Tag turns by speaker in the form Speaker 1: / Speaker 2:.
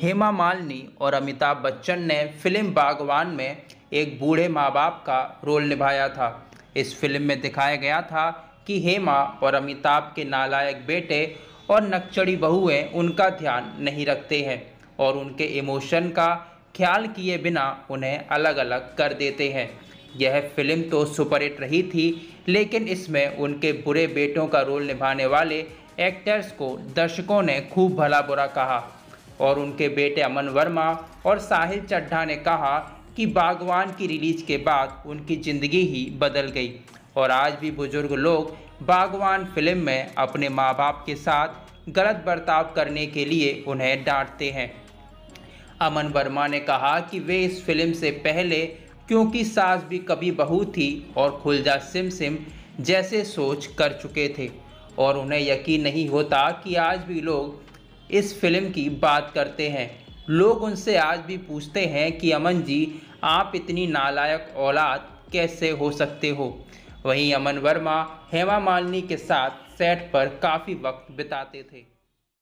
Speaker 1: हेमा मालिनी और अमिताभ बच्चन ने फिल्म बागवान में एक बूढ़े माँ बाप का रोल निभाया था इस फिल्म में दिखाया गया था कि हेमा और अमिताभ के नालायक बेटे और नक्चड़ी बहुएं उनका ध्यान नहीं रखते हैं और उनके इमोशन का ख्याल किए बिना उन्हें अलग अलग कर देते हैं यह फिल्म तो सुपरहिट रही थी लेकिन इसमें उनके बुरे बेटों का रोल निभाने वाले एक्टर्स को दर्शकों ने खूब भला बुरा कहा और उनके बेटे अमन वर्मा और साहिल चड्ढा ने कहा कि बागवान की रिलीज के बाद उनकी ज़िंदगी ही बदल गई और आज भी बुजुर्ग लोग बागवान फिल्म में अपने माँ बाप के साथ गलत बर्ताव करने के लिए उन्हें डांटते हैं अमन वर्मा ने कहा कि वे इस फिल्म से पहले क्योंकि सास भी कभी बहू थी और खुलजा सिम सिम जैसे सोच कर चुके थे और उन्हें यकीन नहीं होता कि आज भी लोग इस फिल्म की बात करते हैं लोग उनसे आज भी पूछते हैं कि अमन जी आप इतनी नालायक औलाद कैसे हो सकते हो वहीं अमन वर्मा हेमा मालिनी के साथ सेट पर काफ़ी वक्त बिताते थे